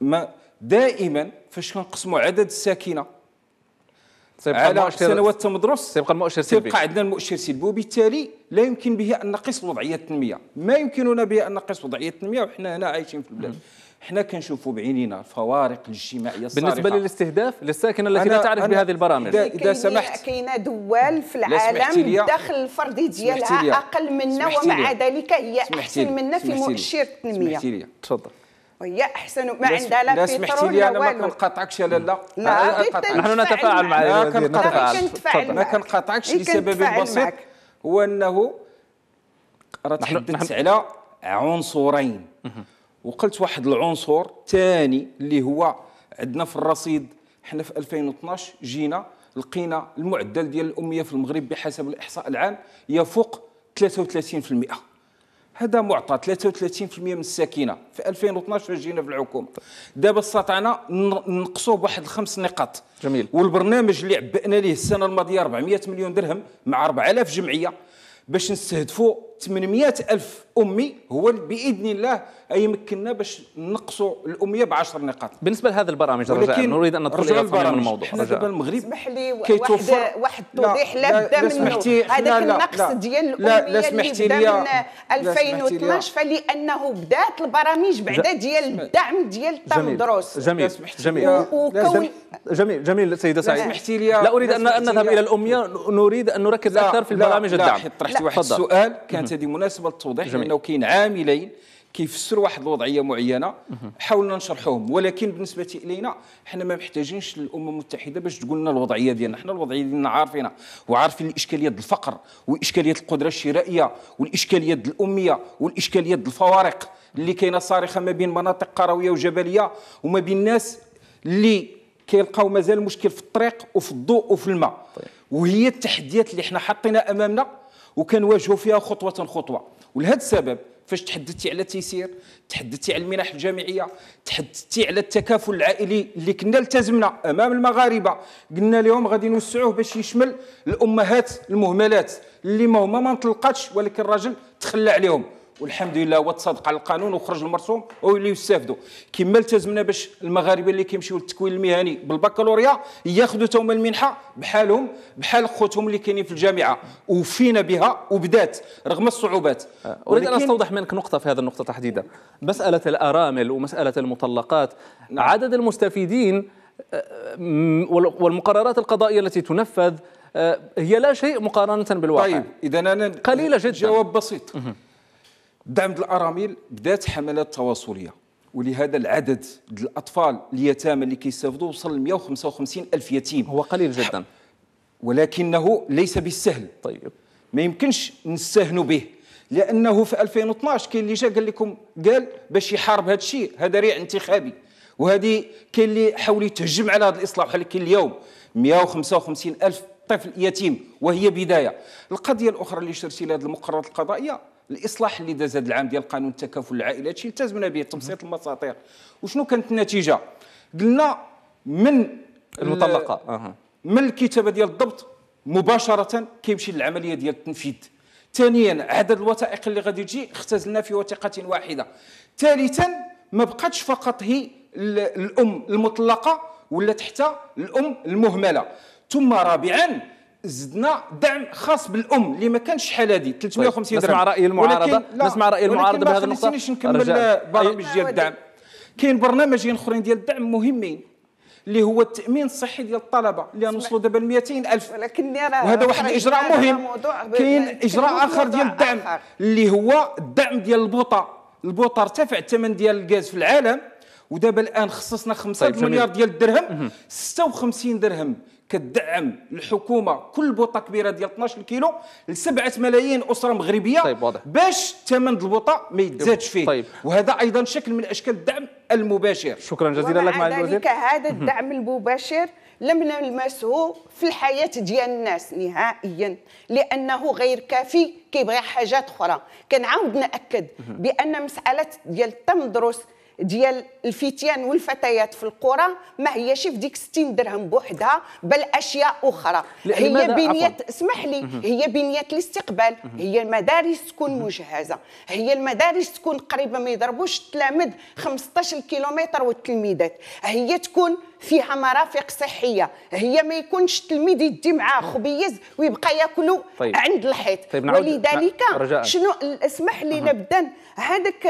ما, دائما فاش كنقسموا عدد الساكنه على سنوات تمدرس سيبقى المؤشر سلبي سيبقى عندنا المؤشر سلبي وبالتالي لا يمكن به ان نقيس وضعيه التنميه ما يمكننا به ان نقيس وضعيه التنميه وحنا هنا عايشين في البلاد حنا كنشوفوا بعينينا الفوارق الاجتماعيه الصارخه بالنسبه للاستهداف للساكنه التي لا تعرف بهذه البرامج اذا سمحت كاينه دول في العالم الدخل الفردي ديالها اقل منا ومع ذلك هي احسن منا في مؤشر التنميه تفضل وهي احسن ما عندها لا سمحتي لا انا ما كنقاطعكش لا لا نحن نتفاعل مع ما كنقاطعكش ما كنقاطعكش لسبب بسيط هو انه راه تحدثت على عنصرين وقلت واحد العنصر ثاني اللي هو عندنا في الرصيد حنا في 2012 جينا لقينا المعدل ديال الاميه في المغرب بحسب الاحصاء العام يفوق 33% هذا معطى 33% من الساكنه في 2012 جينا في الحكومه دابا استطعنا نقصوا بواحد الخمس نقاط جميل والبرنامج اللي عبأنا ليه السنه الماضيه 400 مليون درهم مع 4000 جمعيه باش نستهدفوا 800 ألف أمي هو بإذن الله يمكننا باش نقصوا الأمية ب 10 نقاط بالنسبة لهذا البرامج رجاء نريد أن ندخل إلى تصميم الموضوع حنا دابا المغرب اسمح لي واحد واحد التوضيح لابد منه هذاك النقص ديال الأمية اللي بدا من 2012 فلأنه بدات البرامج بعدا ديال الدعم ديال التمدرس جميل جميل جميل جميل سيدة سعيد سمحتي لي لا أريد أن نذهب إلى الأمية نريد أن نركز أكثر في البرامج الدعم طرحتي واحد السؤال كانت حتى هذه مناسبه للتوضيح لانه كاين عاملين كيفسروا واحد الوضعيه معينه حاولنا نشرحوهم ولكن بالنسبه الينا حنا ما محتاجينش الامم المتحده باش تقول لنا الوضعيه ديالنا حنا الوضعيه ديالنا عارفينها وعارفين الاشكاليه ديال الفقر والاشكاليه القدره الشرائيه والاشكاليه ديال الاميه والاشكاليه ديال الفوارق اللي كاينه صارخه ما بين مناطق قرويه وجبليه وما بين الناس اللي كيلقاو مازال مشكل في الطريق وفي الضوء وفي الماء طيب. وهي التحديات اللي حنا حاطينها امامنا وكنواجهوا فيها خطوه خطوه ولهذا السبب فاش تحدثتي على التيسير تحدثتي على المنح الجامعيه تحدثتي على التكافل العائلي اللي كنا التزمنا امام المغاربه قلنا لهم غادي نوسعوه باش يشمل الامهات المهملات اللي ما هما ما نطلقاتش ولكن الراجل تخلى عليهم والحمد لله وتصادق على القانون وخرج المرسوم ويوليو يستافدوا كما التزمنا باش المغاربه اللي كيمشيو للتكوين المهني بالبكالوريا ياخذوا توما المنحه بحالهم بحال خوتهم اللي كاينين في الجامعه وفينا بها وبدات رغم الصعوبات اريد آه، ان استوضح منك نقطه في هذه النقطه تحديدا مساله الارامل ومساله المطلقات نعم. عدد المستفيدين آه، والمقررات القضائيه التي تنفذ آه، هي لا شيء مقارنه بالواقع طيب اذا انا قليله جدا جواب بسيط دعم الارامل بدات حملات تواصليه ولهذا العدد الاطفال اليتامى اللي كيستافدوا وصل ل 155 الف يتيم هو قليل جدا ولكنه ليس بالسهل طيب ما يمكنش نستهنوا به لانه في 2012 كاين اللي جا قال لكم قال باش يحارب هذا الشيء هذا ريع انتخابي وهذه كاين اللي حاول يتهجم على هذا الاصلاح بحال كاين اليوم 155 الف طفل يتيم وهي بدايه القضيه الاخرى اللي شرتي لهذه المقررات القضائيه الاصلاح اللي داز هذا العام ديال قانون التكافل شي التزمنا به تبسيط المساطير وشنو كانت النتيجه قلنا من المطلقه من الكتابه ديال الضبط مباشره كيمشي للعمليه ديال التنفيذ ثانيا عدد الوثائق اللي غادي تجي اختزلنا في وثيقه واحده ثالثا ما بقاتش فقط هي الام المطلقه ولا تحت الام المهمله ثم رابعا زدنا دعم خاص بالام اللي ما كانش شحال هذه 350 درهم نسمع راي المعارضه نسمع راي المعارضه بهذه النقطه ما نكمل برامج طيب. ديال الدعم كاين برنامجين اخرين ديال الدعم مهمين اللي هو التامين الصحي ديال الطلبه اللي نوصلوا دابا ل 200 الف ولكن وهذا واحد الاجراء مهم كاين اجراء اخر ديال الدعم اللي هو الدعم ديال البوطه البوطه ارتفع الثمن ديال الغاز في العالم ودابا الان خصصنا 5 طيب مليار ديال الدرهم 56 درهم كتدعم الحكومه كل بوطه كبيره ديال 12 كيلو ل 7 ملايين اسره مغربيه طيب واضح. باش ثمن البوطه ما يتزادش فيه طيب. وهذا ايضا شكل من اشكال الدعم المباشر شكرا جزيلا لك معالي الوزير هذا الدعم المباشر لم نلمسه في الحياة ديال الناس نهائيا لأنه غير كافي كيبغي حاجات أخرى كنعاود نأكد بأن مسألة ديال التمدرس ديال الفتيان والفتيات في القرى ما هيش في ديك 60 درهم بوحدها بل اشياء اخرى هي بنيه اسمح لي هي بنيه الاستقبال هي المدارس تكون مجهزه هي المدارس تكون قريبه ما يضربوش التلامذ 15 كيلومتر والتلميذات هي تكون فيها مرافق صحيه هي ما يكونش التلميذ يدي معاه خبيز ويبقى ياكلو طيب. عند الحيط طيب ولذلك شنو اسمح لي نبدا هذاك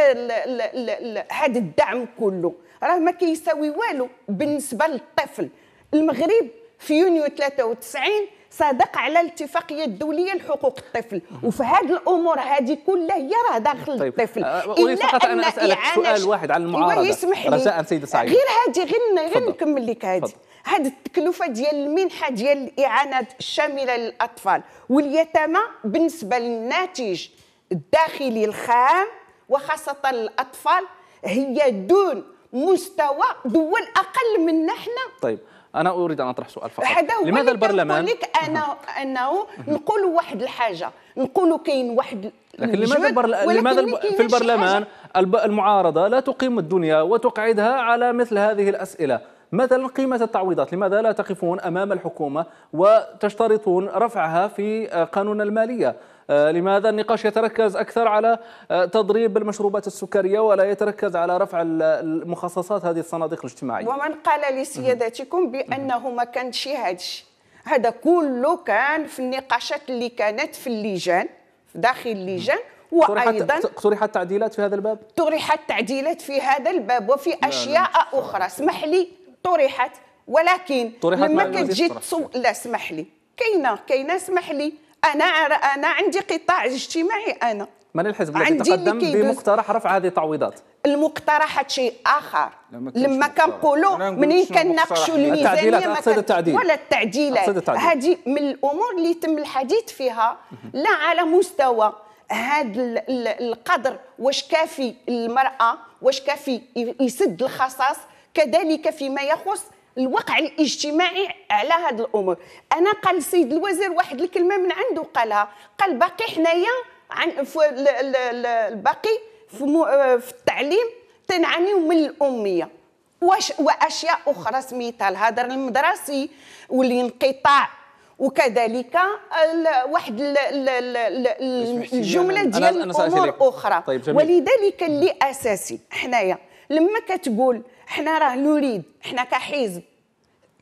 هذا الدعم كله راه ما كيساوي والو بالنسبه للطفل المغرب في يونيو 93 صادق على الاتفاقيه الدوليه لحقوق الطفل وفي هذه الامور هذه كلها هي راه داخل طيب. الطفل آه، اريد فقط ان اسالك سؤال واحد على أيوة، المعارضه رجاء سيده سعيد غير هذه غير غير نكمل لك هذه هذه التكلفه ديال المنحه ديال الاعانات الشامله للاطفال واليتامى بالنسبه للناتج الداخلي الخام وخاصه الاطفال هي دون مستوى دول اقل منا حنا طيب انا اريد ان اطرح سؤال فقط لماذا البرلمان لك انا انه نقولوا واحد الحاجه نقولوا كاين واحد لكن لماذا البرل... لماذا الب... في البرلمان الب... المعارضه لا تقيم الدنيا وتقعدها على مثل هذه الاسئله مثلا قيمة التعويضات لماذا لا تقفون أمام الحكومة وتشترطون رفعها في قانون المالية آه، لماذا النقاش يتركز أكثر على آه، تضريب المشروبات السكرية ولا يتركز على رفع المخصصات هذه الصناديق الاجتماعية ومن قال لسيادتكم بأنه ما كانش هادش هذا كله كان في النقاشات اللي كانت في اللجان داخل اللجان وايضا طرحت تعديلات في هذا الباب طرحت تعديلات في هذا الباب وفي اشياء لا لا. اخرى اسمح لي طرحت ولكن طرحت لما كتجي لا اسمح لي كاينه كاينه اسمح لي انا انا عندي قطاع اجتماعي انا من الحزب الذي تقدم بمقترح رفع هذه التعويضات المقترحات شيء اخر لما كنقولوا منين كنناقشوا الميزانيه ما كان التعديل. ولا التعديلات هذه من الامور اللي تم الحديث فيها لا على مستوى هذا القدر واش كافي المراه واش كافي يسد الخصاص كذلك فيما يخص الوقع الاجتماعي على هذه الامور انا قال السيد الوزير واحد الكلمه من عنده قالها قال باقي حنايا عن في الباقي في, في التعليم تنعانيو من الاميه واش واشياء اخرى سميتها الهدر المدرسي والانقطاع وكذلك واحد الجمله ديال امور اخرى طيب جميل. ولذلك اللي اساسي حنايا لما كتقول حنا راه نريد حنا كحزب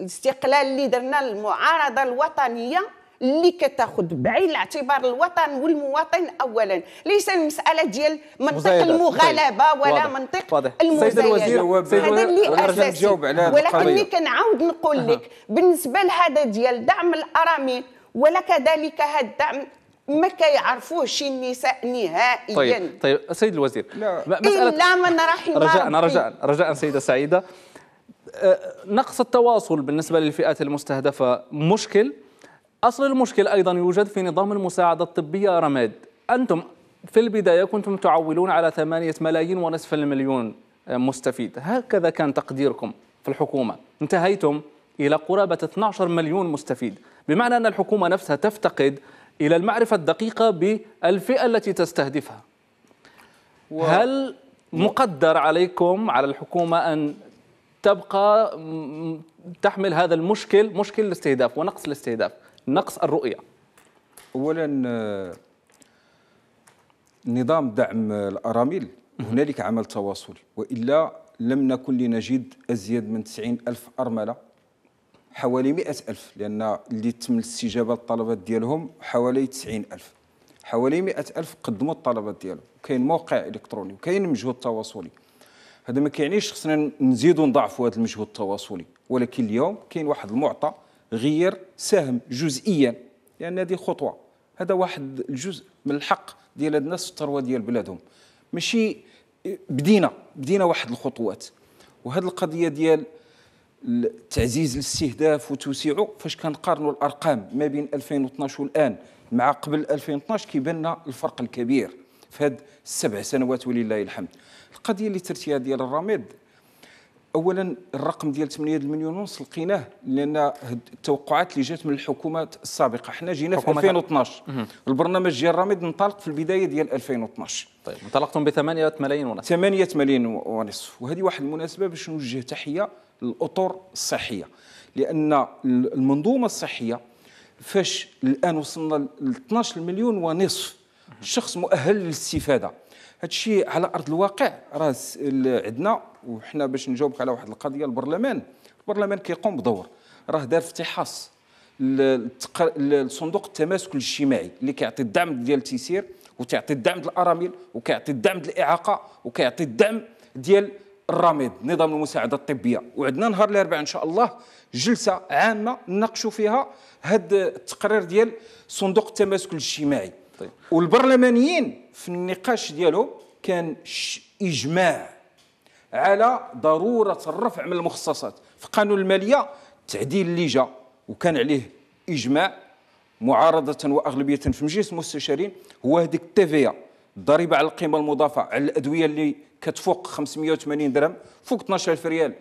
الاستقلال اللي درنا المعارضه الوطنيه اللي كتاخذ بعين الاعتبار الوطن والمواطن اولا ليس المساله ديال منطق المغالبه طيب. ولا واضح. منطق المزايده الوزير هذا اللي اساسي ولكني كنعاود نقول أه. لك بالنسبه لهذا ديال دعم الارامل ولا كذلك هذا الدعم ما كيعرفوهش النساء نهائيا طيب طيب سيد الوزير لا. مسألة الا من رحم رجاء رجاء رجاء سيده سعيده آه، نقص التواصل بالنسبة للفئات المستهدفة مشكل أصل المشكل أيضا يوجد في نظام المساعدة الطبية رماد أنتم في البداية كنتم تعولون على ثمانية ملايين ونصف المليون آه، مستفيد هكذا كان تقديركم في الحكومة انتهيتم إلى قرابة 12 مليون مستفيد بمعنى أن الحكومة نفسها تفتقد إلى المعرفة الدقيقة بالفئة التي تستهدفها و... هل مقدر عليكم على الحكومة أن تبقى تحمل هذا المشكل مشكل الاستهداف ونقص الاستهداف نقص الرؤية أولا آه، نظام دعم الأرامل هنالك عمل تواصلي وإلا لم نكن لنجد أزيد من 90 ألف أرملة حوالي 100 ألف لأن اللي تم الاستجابة للطلبات ديالهم حوالي 90 ألف حوالي 100 ألف قدموا الطلبات ديالهم كاين موقع إلكتروني وكاين مجهود تواصلي هذا ما كيعنيش خصنا نزيدوا نضعفوا هذا المجهود التواصلي ولكن اليوم كاين واحد المعطى غير ساهم جزئيا لان يعني هذه خطوه هذا واحد الجزء من الحق ديال هاد الناس في الثروه ديال بلادهم ماشي بدينا بدينا واحد الخطوات وهذه القضيه ديال تعزيز الاستهداف وتوسيعه فاش كنقارنوا الارقام ما بين 2012 والان مع قبل 2012 كيبان الفرق الكبير في هاد السبع سنوات ولله الحمد القضيه اللي ترتيها ديال الرميد اولا الرقم ديال 8 مليون ونص لقيناه لان التوقعات اللي جات من الحكومات السابقه حنا جينا في 2012 البرنامج ديال راميد انطلق في البدايه ديال 2012 طيب انطلقتم ب 8 ملايين ونصف 8 ملايين ونصف وهذه واحد المناسبه باش نوجه تحيه للاطر الصحيه لان المنظومه الصحيه فاش الان وصلنا ل 12 مليون ونصف شخص مؤهل للاستفاده هادشي على ارض الواقع راه عندنا وحنا باش نجاوبك على واحد القضيه البرلمان البرلمان كيقوم بدور راه دار افتحاص لصندوق التماسك الاجتماعي اللي كيعطي الدعم ديال التيسير وتعطي الدعم للارامل وكيعطي الدعم للاعاقه وكيعطي الدعم ديال الرميد نظام المساعده الطبيه وعندنا نهار الاربعاء ان شاء الله جلسه عامه نناقشوا فيها هذا التقرير ديال صندوق التماسك الاجتماعي طيب. والبرلمانيين في النقاش ديالهم كان اجماع على ضروره الرفع من المخصصات في قانون الماليه تعديل جا وكان عليه اجماع معارضه واغلبيه في مجلس المستشارين هو هذيك التيفيا الضريبه على القيمه المضافه على الادويه اللي كتفوق 580 درهم فوق 12000 ريال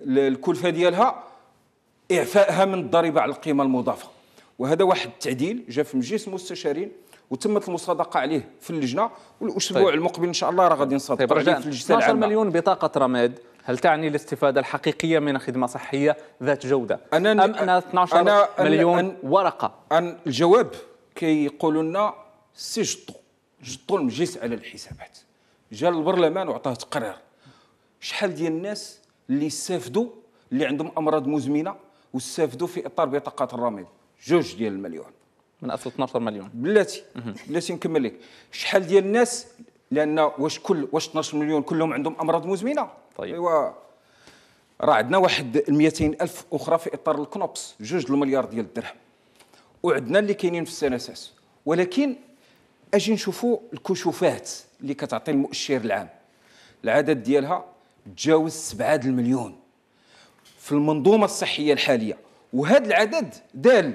الكلفه ديالها اعفائها من الضريبه على القيمه المضافه وهذا واحد التعديل جاء في مجلس المستشارين وتمت المصادقه عليه في اللجنه والاسبوع طيب. المقبل ان شاء الله راه غادي نصادق طيب في الجلسه 12 مليون بطاقه رماد هل تعني الاستفاده الحقيقيه من خدمه صحيه ذات جوده أنا ام أنا 12 أنا مليون أن ورقه أن الجواب كيقولوا لنا سي جطو جطو المجلس على الحسابات جا للبرلمان وعطاه تقرير شحال ديال الناس اللي استافدوا اللي عندهم امراض مزمنه واستافدوا في اطار بطاقات الرميد جوج ديال المليون من اصل 12 مليون بلاتي بلاتي نكمل لك شحال ديال الناس لان واش كل واش 12 مليون كلهم عندهم امراض مزمنه طيب ايوا راه عندنا واحد 200 الف اخرى في اطار الكنوبس جوج المليار ديال الدرهم وعندنا اللي كاينين في السنساس ولكن اجي نشوفوا الكشوفات اللي كتعطي المؤشر العام العدد ديالها تجاوز 7 المليون في المنظومه الصحيه الحاليه وهذا العدد دال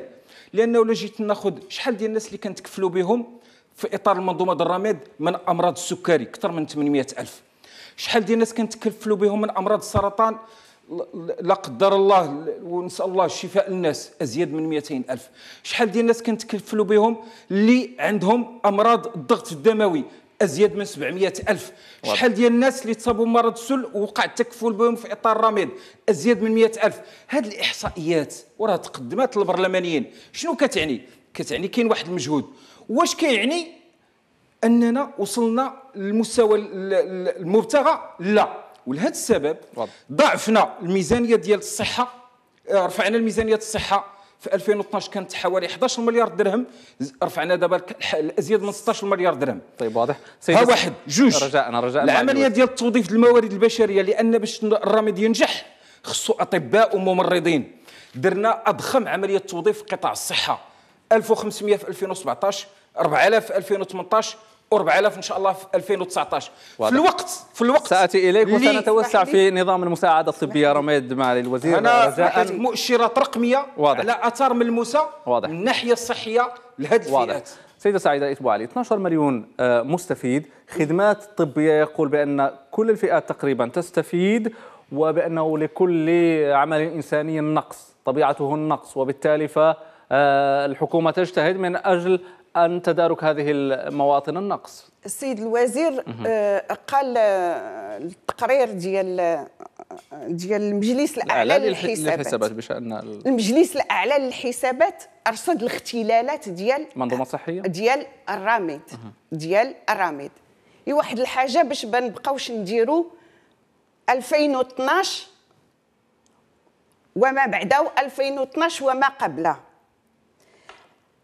لانه لو جيت ناخذ شحال ديال الناس اللي كنتكفلوا بهم في اطار المنظومه الرماد من امراض السكري اكثر من 800 الف شحال ديال الناس كنتكفلوا بهم من امراض السرطان لا قدر الله ونسال الله الشفاء للناس ازيد من 200 الف شحال ديال الناس كنتكفلوا بهم اللي عندهم امراض الضغط الدموي ازيد من 700 الف شحال ديال الناس اللي تصابوا بمرض السل ووقع التكفل بهم في اطار رميد ازيد من 100 الف هاد الاحصائيات وراه تقدمات البرلمانيين شنو كتعني كتعني كاين واحد المجهود واش كيعني اننا وصلنا للمستوى المبتغى لا ولهذا السبب ضعفنا الميزانيه ديال الصحه آه، رفعنا الميزانيه الصحه في 2012 كانت حوالي 11 مليار درهم رفعنا دابا الازيد من 16 مليار درهم طيب واضح ها واحد جوج رجاء انا رجاء العمليه ديال توظيف الموارد البشريه لان باش الرامد ينجح خصو اطباء وممرضين درنا اضخم عمليه توظيف في قطاع الصحه 1500 في 2017 4000 في 2018 4000 ان شاء الله في 2019 واضح. في الوقت في الوقت ساتي اليك وسنتوسع في نظام المساعده الطبيه رميد معالي الوزير انا رجاء مؤشرات رقميه واضح. على اثار ملموسه واضح. من الناحيه الصحيه لهذه الفئات سيدة سعيدة إتبو علي 12 مليون آه، مستفيد خدمات طبية يقول بأن كل الفئات تقريبا تستفيد وبأنه لكل عمل إنساني نقص طبيعته النقص وبالتالي فالحكومة آه، تجتهد من أجل أن تدارك هذه المواطن النقص السيد الوزير آه، قال آه، التقرير ديال آه، ديال المجلس الاعلى للحسابات بشان المجلس الاعلى للحسابات ارصد الاختلالات ديال منظومه صحيه ديال الرامد ديال الرامد هي واحد الحاجه باش ما نبقاوش نديروا 2012 وما بعده 2012 وما قبله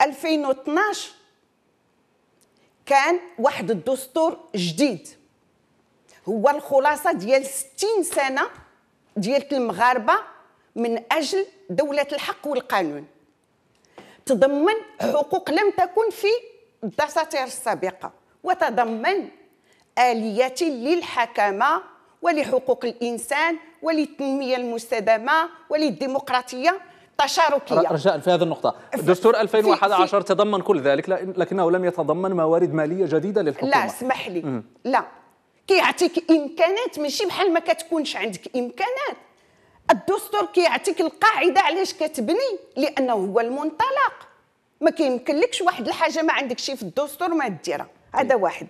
2012 كان واحد الدستور جديد هو الخلاصه ديال 60 سنه ديال المغاربه من اجل دوله الحق والقانون تضمن حقوق لم تكن في الدساتير السابقه وتضمن اليات للحكامه ولحقوق الانسان وللتنميه المستدامه وللديمقراطيه تشاركية رجاء في هذه النقطة دستور 2011 تضمن كل ذلك لكنه لم يتضمن موارد مالية جديدة للحكومة لا اسمح لي لا كيعطيك إمكانات ماشي بحال ما كتكونش عندك إمكانات الدستور كيعطيك القاعدة علاش كتبني لأنه هو المنطلق ما كيمكنلكش واحد الحاجة ما شي في الدستور ما ديرها هذا واحد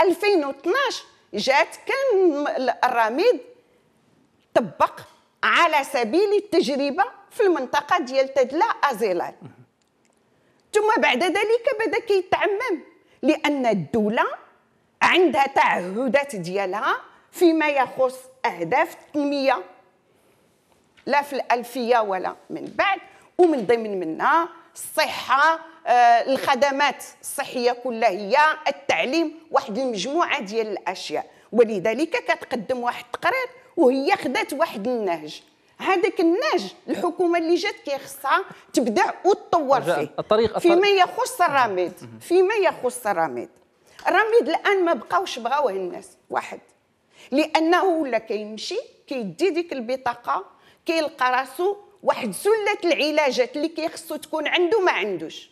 2012 جات كان الرميد طبق على سبيل التجربة في المنطقه ديال تدلا ازيلان ثم بعد ذلك بدا كيتعمم لان الدوله عندها تعهدات ديالها فيما يخص اهداف التنميه لا في الالفيه ولا من بعد ومن ضمن منها الصحه آه، الخدمات الصحيه كلها هي التعليم واحد المجموعه ديال الاشياء ولذلك كتقدم واحد التقرير وهي خدات واحد النهج هذاك النهج الحكومه اللي جات كي خصها تبدا وتطور فيه الطريق فيما يخص الرميد فيما يخص الرميد الرميد الان ما بقاوش بغاوه الناس واحد لانه ولا كيمشي كيدي ديك البطاقه كيلقى راسو واحد سله العلاجات اللي كيخصو تكون عنده ما عندوش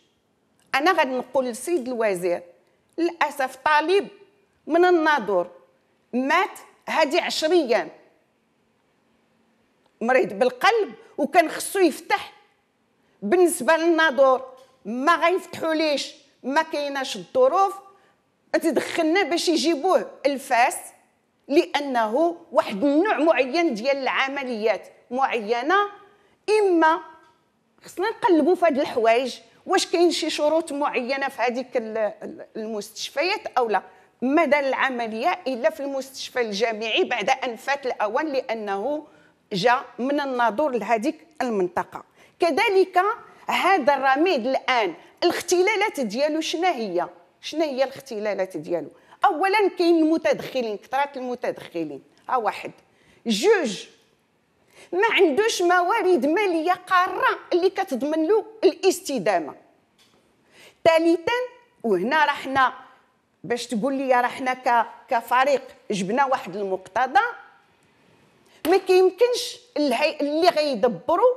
انا غادي نقول للسيد الوزير للاسف طالب من الناظور مات هذه 10 ايام مريض بالقلب وكان خصو يفتح بالنسبه للناظور ما غيفتحوا ليش ما كايناش الظروف تدخلنا باش يجيبوه الفاس لانه واحد النوع معين ديال العمليات معينه اما خصنا نقلبوا في هاد الحوايج واش كاين شي شروط معينه في هذيك المستشفيات او لا مدى العمليه الا في المستشفى الجامعي بعد ان فات الاوان لانه جاء من الناظور لهذيك المنطقه كذلك هذا الرميد الان الاختلالات ديالو شنو هي شنو هي الاختلالات ديالو اولا كاين المتدخلين كثرات المتدخلين ها واحد جوج ما عندوش موارد ماليه قاره اللي كتضمن له الاستدامه ثالثا وهنا راه حنا باش تقول لي راه حنا كفريق جبنا واحد المقتضى ما كيمكنش اللي غيدبروا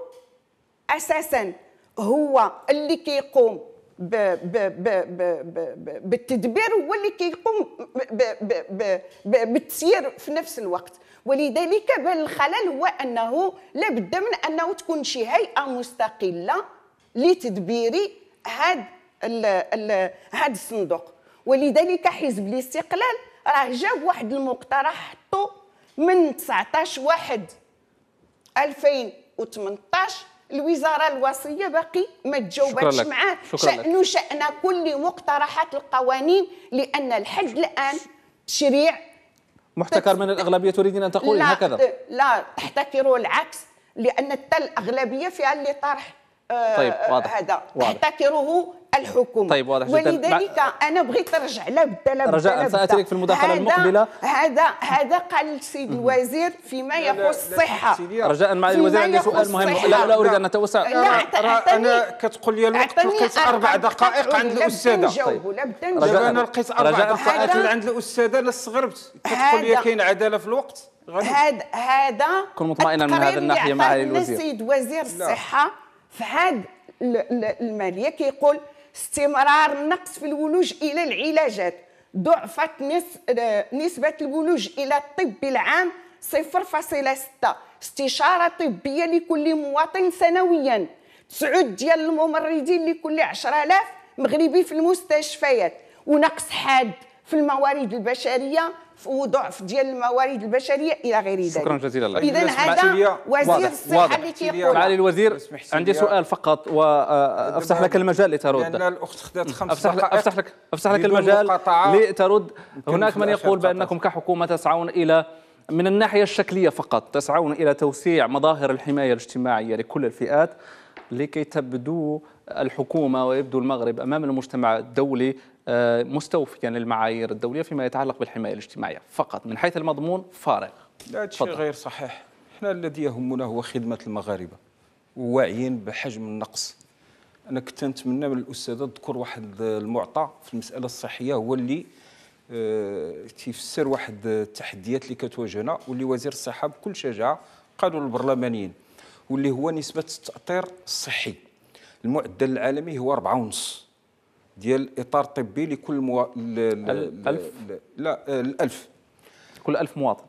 اساسا هو اللي كيقوم ب ب ب ب ب بالتدبير هو اللي كيقوم ب ب ب ب بالتسيير في نفس الوقت ولذلك بل الخلل هو انه لابد من انه تكون شي هيئه مستقله لتدبير هذا هذا الصندوق ولذلك حزب الاستقلال راه جاب واحد المقترح حطو من 19 واحد 2018 الوزاره الوصيه باقي ما تجاوبتش معاه شأن شأن كل مقترحات القوانين لان لحد الان تشريع محتكر من الاغلبيه تريدين ان تقولي هكذا لا تحتكروا العكس لان التل الاغلبيه فيها اللي طرح آه طيب واضح. هذا واضح. تحتكره الحكومه طيب واضح ولذلك جدا. انا بغيت نرجع لا بدا رجاء ساتيك في المداخله المقبله هذا هذا قال سيد الوزير فيما يخص الصحه رجاء مع الوزير عندي سؤال مهم لا, لا اريد ان اتوسع لا انا كتقول لي الوقت لقيت اربع دقائق عند الاستاذه طيب. رجاء انا لقيت اربع دقائق عند الاستاذه انا استغربت كتقول لي كاين عداله في الوقت هذا هذا كن مطمئنا من هذا الناحيه مع الوزير السيد وزير الصحه في هذا الماليه كيقول كي استمرار النقص في الولوج الى العلاجات ضعفت آه، نسبه الولوج الى الطب العام 0.6 استشاره طبيه لكل مواطن سنويا تسعود ديال الممرضين لكل آلاف مغربي في المستشفيات ونقص حاد في الموارد البشريه وضعف ديال الموارد البشريه الى غير ذلك شكرا جزيلا لك اذا هذا وزير الصحه اللي كيقول معالي الوزير عندي سؤال فقط وافسح آه، لك المجال لترد لان الاخت خدات خمس أفسح, افسح لك افسح لك المجال لترد هناك من يقول بانكم كحكومه تسعون الى من الناحيه الشكليه فقط تسعون الى توسيع مظاهر الحمايه الاجتماعيه لكل الفئات لكي تبدو الحكومة ويبدو المغرب أمام المجتمع الدولي آه، مستوفيا للمعايير الدولية فيما يتعلق بالحماية الاجتماعية فقط من حيث المضمون فارغ لا شيء غير صحيح احنا الذي يهمنا هو خدمة المغاربة وواعيين بحجم النقص انا كنت نتمنى من الاستاذه تذكر واحد المعطى في المساله الصحيه هو اللي آه، تفسر واحد التحديات اللي كتواجهنا واللي وزير الصحه بكل شجاعه قالوا للبرلمانيين واللي هو نسبه التاطير الصحي المعدل العالمي هو ونص ديال اطار طبي لكل مو... ل... ل... الف لا آه، الألف كل ألف مواطن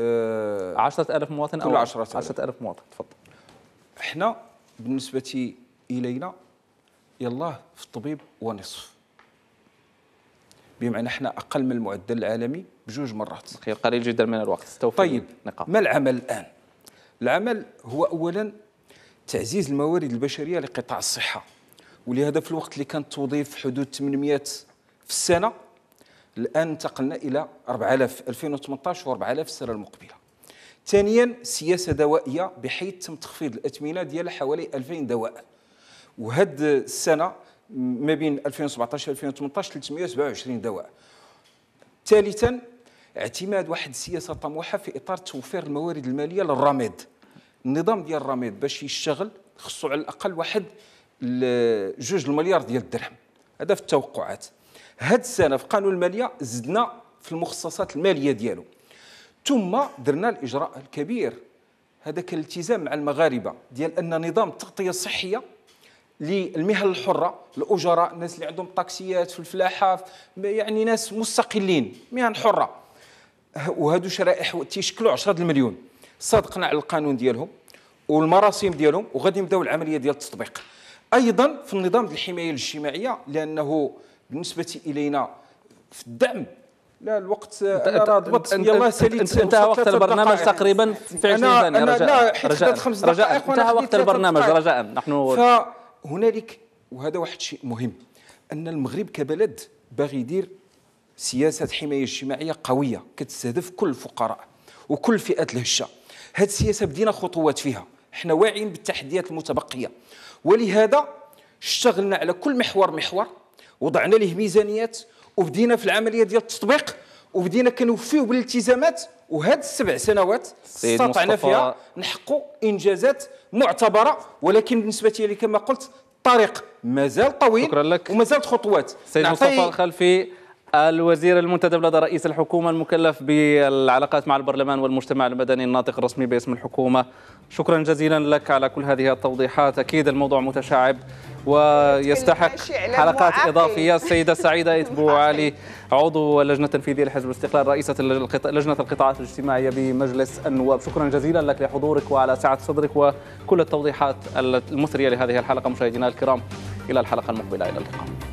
آه... مواطن أو 10000 مواطن تفضل احنا بالنسبة إلينا يلاه في الطبيب ونصف بمعنى احنا أقل من المعدل العالمي بجوج مرات قليل جدا من الوقت طيب ما العمل الآن؟ العمل هو أولا تعزيز الموارد البشريه لقطاع الصحه ولهذا في الوقت اللي كانت توظيف حدود 800 في السنه الان انتقلنا الى 4000 2018 و4000 السنه المقبله ثانيا سياسه دوائيه بحيث تم تخفيض الاثمنه ديال حوالي 2000 دواء وهاد السنه ما بين 2017 2018 327 دواء ثالثا اعتماد واحد السياسه طموحه في اطار توفير الموارد الماليه للرماد النظام ديال الرميض باش يشتغل خصو على الاقل واحد جوج المليار ديال الدرهم هذا في التوقعات هاد السنه في قانون الماليه زدنا في المخصصات الماليه ديالو ثم درنا الاجراء الكبير هذاك الالتزام مع المغاربه ديال ان نظام التغطيه الصحيه للمهن الحره الاجراء الناس اللي عندهم طاكسيات في الفلاحه يعني ناس مستقلين مهن حره وهادو شرائح تيشكلوا 10 المليون صادقنا على القانون ديالهم والمراسم ديالهم وغادي نبداو العمليه ديال التطبيق ايضا في النظام ديال الحمايه الاجتماعيه لانه بالنسبه الينا في الدعم لا الوقت راه ضبط يلاه ساليت انتهى وقت البرنامج تقريبا في 20 ثانيه رجاء رجاء خمس دقائق انتهى وقت البرنامج رجاء نحن فهنالك وهذا واحد الشيء مهم ان المغرب كبلد باغي يدير سياسه حمايه اجتماعيه قويه كتستهدف كل الفقراء وكل فئات الهشه هذه السياسه بدينا خطوات فيها احنا واعيين بالتحديات المتبقيه ولهذا اشتغلنا على كل محور محور وضعنا له ميزانيات وبدينا في العمليه ديال التطبيق وبدينا كنوفيو بالالتزامات وهاد السبع سنوات استطعنا فيها نحققوا انجازات معتبره ولكن بالنسبه لي كما قلت الطريق مازال طويل شكرا لك ومازالت خطوات سيد مصطفى الخلفي الوزير المنتدب لدى رئيس الحكومة المكلف بالعلاقات مع البرلمان والمجتمع المدني الناطق الرسمي باسم الحكومة شكرا جزيلا لك على كل هذه التوضيحات أكيد الموضوع متشعب ويستحق حلقات إضافية السيدة سعيدة إتبو علي عضو اللجنة التنفيذية لحزب الاستقلال رئيسة لجنة القطاعات الاجتماعية بمجلس النواب شكرا جزيلا لك لحضورك وعلى سعة صدرك وكل التوضيحات المثرية لهذه الحلقة مشاهدينا الكرام إلى الحلقة المقبلة إلى اللقاء